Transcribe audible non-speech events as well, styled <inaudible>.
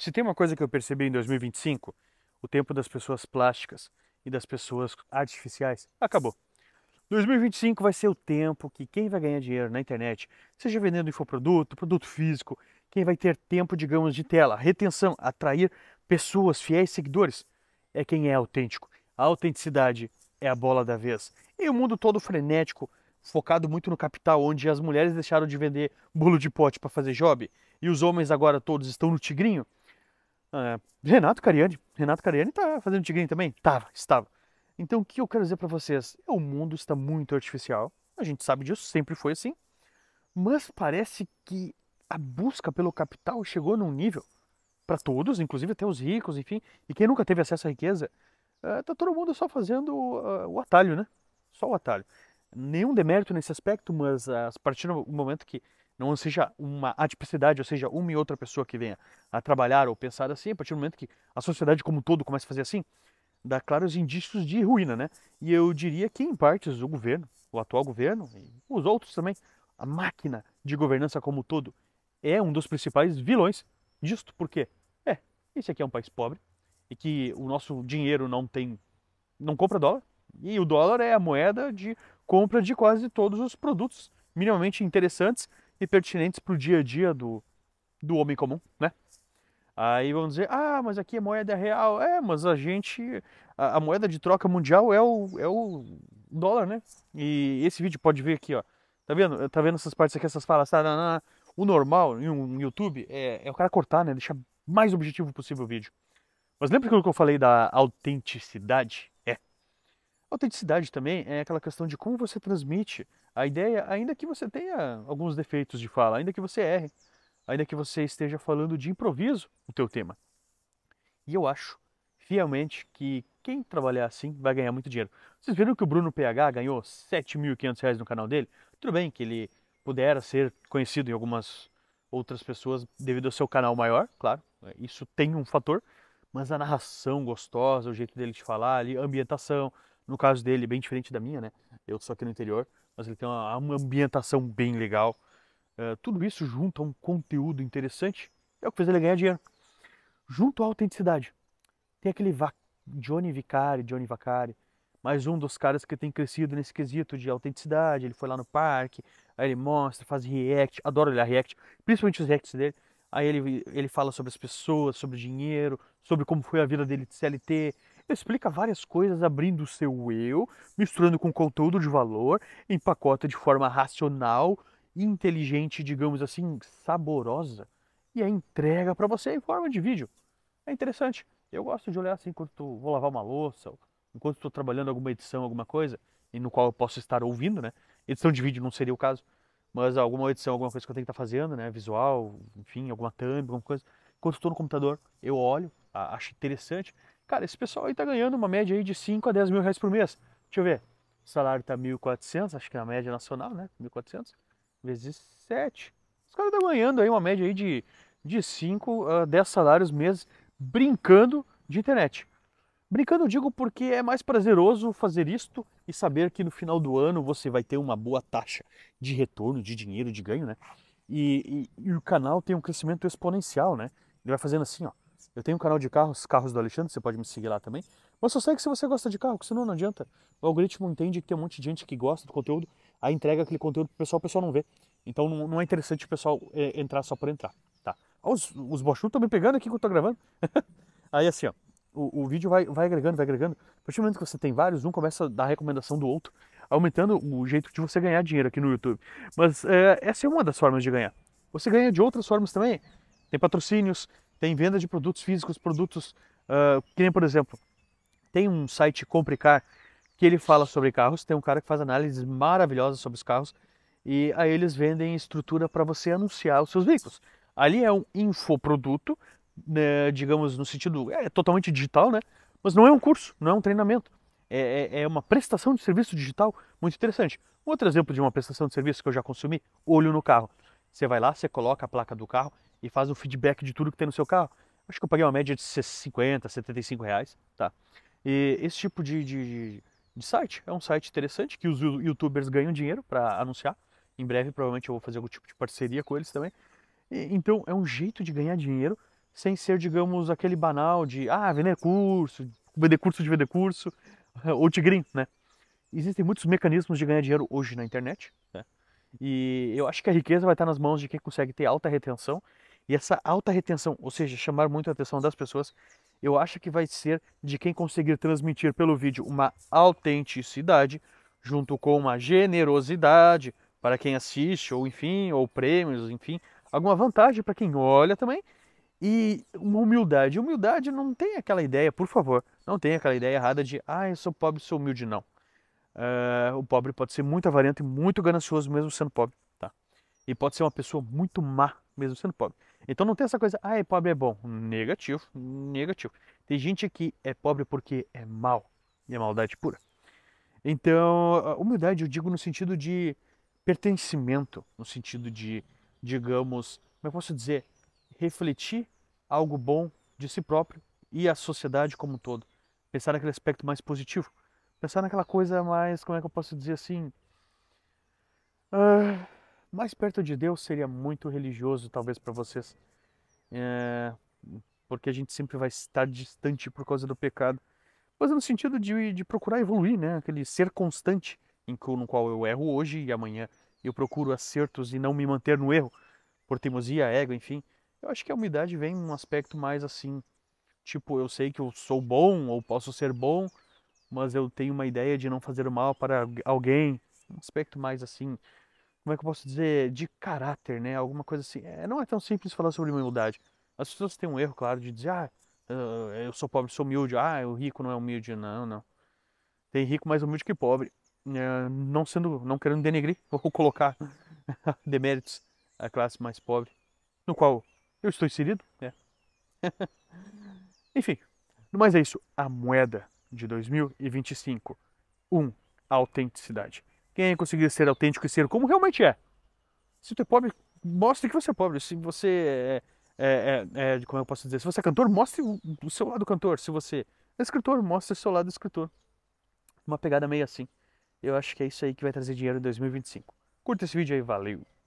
Se tem uma coisa que eu percebi em 2025, o tempo das pessoas plásticas e das pessoas artificiais acabou. 2025 vai ser o tempo que quem vai ganhar dinheiro na internet, seja vendendo infoproduto, produto físico, quem vai ter tempo, digamos, de tela, retenção, atrair pessoas, fiéis seguidores, é quem é autêntico. A autenticidade é a bola da vez. E o mundo todo frenético, focado muito no capital, onde as mulheres deixaram de vender bolo de pote para fazer job e os homens agora todos estão no tigrinho. É, Renato Cariani. Renato Cariani tá fazendo tigrinho também? Tava, estava. Então o que eu quero dizer para vocês? É, o mundo está muito artificial. A gente sabe disso, sempre foi assim. Mas parece que a busca pelo capital chegou num nível para todos, inclusive até os ricos, enfim, e quem nunca teve acesso à riqueza, eh, tá todo mundo só fazendo eh, o atalho, né? Só o atalho. Nenhum demérito nesse aspecto, mas eh, a partir do momento que não seja uma atipicidade, ou seja, uma e outra pessoa que venha a trabalhar ou pensar assim, a partir do momento que a sociedade como um todo começa a fazer assim, dá claros indícios de ruína, né? E eu diria que, em partes, o governo, o atual governo, e os outros também, a máquina de governança como um todo, é um dos principais vilões disto, porque é, esse aqui é um país pobre e que o nosso dinheiro não tem, não compra dólar, e o dólar é a moeda de compra de quase todos os produtos minimamente interessantes e pertinentes para o dia a dia do, do homem comum, né? Aí vamos dizer, ah, mas aqui é moeda real. É, mas a gente, a, a, moeda de troca mundial é o, é o dólar, né? E esse vídeo pode ver aqui, ó. Tá vendo? Tá vendo essas partes aqui, essas falas? Tá, não, tá, não. Tá, tá. O normal em um YouTube é, é o cara cortar, né? Deixar mais objetivo possível o vídeo. Mas lembra aquilo que eu falei da autenticidade? Autenticidade também é aquela questão de como você transmite a ideia, ainda que você tenha alguns defeitos de fala, ainda que você erre, ainda que você esteja falando de improviso o teu tema. E eu acho fielmente que quem trabalhar assim vai ganhar muito dinheiro. Vocês viram que o Bruno PH ganhou R$ 7.500 no canal dele? Tudo bem que ele pudera ser conhecido em algumas outras pessoas devido ao seu canal maior, claro, né, isso tem um fator, mas a narração gostosa, o jeito dele te falar ali, a ambientação, no caso dele, bem diferente da minha, né? Eu sou aqui no interior, mas ele tem uma, uma ambientação bem legal. Eh, tudo isso junto a um conteúdo interessante é o que fez ele ganhar dinheiro. Junto à autenticidade. Tem aquele Va Johnny Vicari, Johnny Vacari, mais um dos caras que tem crescido nesse quesito de autenticidade. Ele foi lá no parque, aí ele mostra, faz react, adoro olhar react, principalmente os reacts dele. Aí ele, ele fala sobre as pessoas, sobre dinheiro, sobre como foi a vida dele de CLT. Ele explica várias coisas abrindo o seu eu, misturando com conteúdo de valor, empacota de forma racional, inteligente, digamos assim, saborosa. E a entrega para você em forma de vídeo. É interessante. Eu gosto de olhar assim enquanto vou lavar uma louça, enquanto estou trabalhando alguma edição, alguma coisa, e no qual eu posso estar ouvindo, né? Edição de vídeo não seria o caso mas alguma edição, alguma coisa que eu tenho que estar tá fazendo, né? Visual, enfim, alguma thumb, alguma coisa. Enquanto estou no computador, eu olho, acho interessante. Cara, esse pessoal aí está ganhando uma média aí de 5 a 10 mil reais por mês. Deixa eu ver. O salário está 1.400, acho que é a média nacional, né? 1.400 vezes 7. Os caras estão tá ganhando aí uma média aí de, de 5 a 10 salários por mês brincando de internet. Brincando, eu digo porque é mais prazeroso fazer isto e saber que no final do ano você vai ter uma boa taxa de retorno, de dinheiro, de ganho, né? E, e, e o canal tem um crescimento exponencial, né? Ele vai fazendo assim, ó. Eu tenho um canal de carros, Carros do Alexandre, você pode me seguir lá também. Mas só segue se você gosta de carro, porque senão não adianta. O algoritmo entende que tem um monte de gente que gosta do conteúdo, aí entrega aquele conteúdo pro pessoal, o pessoal não vê. Então não, é interessante o pessoal eh, entrar só por entrar, tá? Os, os bochu estão me pegando aqui que eu tô gravando. <laughs> aí assim, ó o, vídeo vai, vai agregando, vai agregando. A partir do momento que você tem vários, um começa a dar recomendação do outro, aumentando o jeito de você ganhar dinheiro aqui no YouTube. Mas é, essa é uma das formas de ganhar. Você ganha de outras formas também. Tem patrocínios, tem venda de produtos físicos, produtos uh, que nem, por exemplo, tem um site Complicar que ele fala sobre carros, tem um cara que faz análises maravilhosas sobre os carros e aí eles vendem estrutura para você anunciar os seus veículos. Ali é um infoproduto, né, digamos, no sentido é, totalmente digital, né? Mas não é um curso, não é um treinamento. É, é, é uma prestação de serviço digital muito interessante. Outro exemplo de uma prestação de serviço que eu já consumi, olho no carro. Você vai lá, você coloca a placa do carro e faz um feedback de tudo que tem no seu carro. Acho que eu paguei uma média de 50, 75 reais, tá? E esse tipo de, de, de site é um site interessante que os youtubers ganham dinheiro para anunciar. Em breve, provavelmente, eu vou fazer algum tipo de parceria com eles também. E, então, é um jeito de ganhar dinheiro sem ser, digamos, aquele banal de ah, vender curso, vender curso de vender curso, <laughs> ou tigrinho, né? Existem muitos mecanismos de ganhar dinheiro hoje na internet, né? E eu acho que a riqueza vai estar nas mãos de quem consegue ter alta retenção. E essa alta retenção, ou seja, chamar muito a atenção das pessoas, eu acho que vai ser de quem conseguir transmitir pelo vídeo uma autenticidade junto com uma generosidade para quem assiste, ou enfim, ou prêmios, enfim, alguma vantagem para quem olha também e uma humildade. Humildade não tem aquela ideia, por favor, não tem aquela ideia errada de, ah, eu sou pobre, sou humilde, não. Uh, o pobre pode ser muito avarento e muito ganancioso mesmo sendo pobre, tá? E pode ser uma pessoa muito má mesmo sendo pobre. Então não tem essa coisa, ah, é pobre é bom. Negativo, negativo. Tem gente que é pobre porque é mal, e é maldade pura. Então, humildade eu digo no sentido de pertencimento, no sentido de, digamos, como é eu posso dizer, refletir algo bom de si próprio e a sociedade como um todo. Pensar naquele aspecto mais positivo. Pensar naquela coisa mais, como é que eu posso dizer assim? Uh, mais perto de Deus seria muito religioso, talvez, para vocês. É, porque a gente sempre vai estar distante por causa do pecado. Mas no sentido de, de procurar evoluir, né? Aquele ser constante em que, no qual eu erro hoje e amanhã eu procuro acertos e não me manter no erro por teimosia, ego, enfim. Eu acho que a humildade vem num aspecto mais assim, tipo, eu sei que eu sou bom ou posso ser bom, mas eu tenho uma ideia de não fazer mal para alguém. Um aspecto mais assim, como é que eu posso dizer, de caráter, né? Alguma coisa assim. É, não é tão simples falar sobre humildade. As pessoas têm um erro, claro, de dizer, ah, ah eu sou pobre, sou humilde, ah, o rico não é humilde. Não, não. Tem rico mais humilde que pobre. É, não sendo, não querendo denegrir, vou <laughs> colocar <laughs> deméritos à classe mais pobre, no qual eu estou inserido? É. <laughs> Enfim, no mais é isso. A moeda de 2025. 1. Um, a autenticidade. Quem conseguir ser autêntico e ser como realmente é. Se tu é pobre, mostre que você é pobre. Se você é, é, é, é como eu posso dizer, se você é cantor, mostre o seu lado cantor. Se você é escritor, mostre o seu lado escritor. Uma pegada meio assim. Eu acho que é isso aí que vai trazer dinheiro em 2025. Curta esse vídeo aí, valeu!